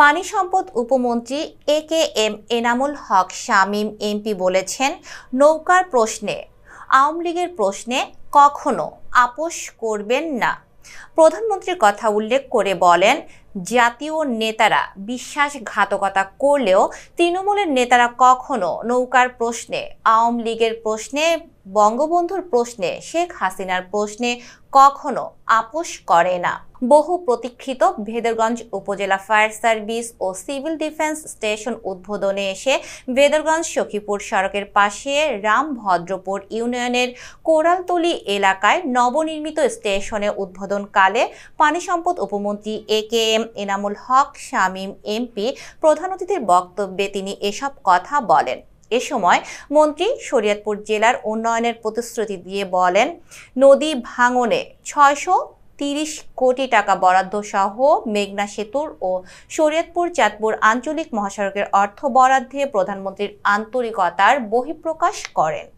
পানি সম্পদ উপমন্ত্রী A K M Enamul Haque Shamim MP বলেছেন নৌকার প্রশ্নে আওয়ামী লীগের প্রশ্নে কখনো আপোষ করবেন না প্রধানমন্ত্রীর কথা উল্লেখ করে বলেন জাতীয় নেতারা বিশ্বাসঘাতকতা করলেও তৃণমূলের নেতারা কখনো নৌকার প্রশ্নে আওয়ামী লীগের প্রশ্নে বঙ্গবন্ধুর প্রশ্নে শেখ হাসিনার প্রশ্নে কখনো আপোষ করে না বহু প্রতীক্ষিত ভেদরগঞ্জ উপজেলা ফায়ার সার্ভিস ও সিভিল ডিফেন্স স্টেশন উদ্বোধনে এসে ভেদরগঞ্জ সখীপুর সড়কের পাশে রামভদ্রপুর ইউনিয়নের কোরালতলি এলাকায় নবনির্মিত স্টেশনে উদ্বোধনকালে পানি সম্পদ উপমন্ত্রী A K M Enamul Haque Shamim MP প্রধান অতিথির বক্তব্যে তিনি এসব কথা বলেন এ সময় মন্ত্রী শরীয়তপুর জেলার উন্নয়নের প্রতিশ্রুতি দিয়ে বলেন নদী ভাঙনে ছয়শো তিরিশ কোটি টাকা বরাদ্দ সহ মেঘনা সেতুর ও শরীয়তপুর চাঁদপুর আঞ্চলিক মহাসড়কের অর্থ বরাদ্দে প্রধানমন্ত্রীর আন্তরিকতার বহিঃপ্রকাশ করেন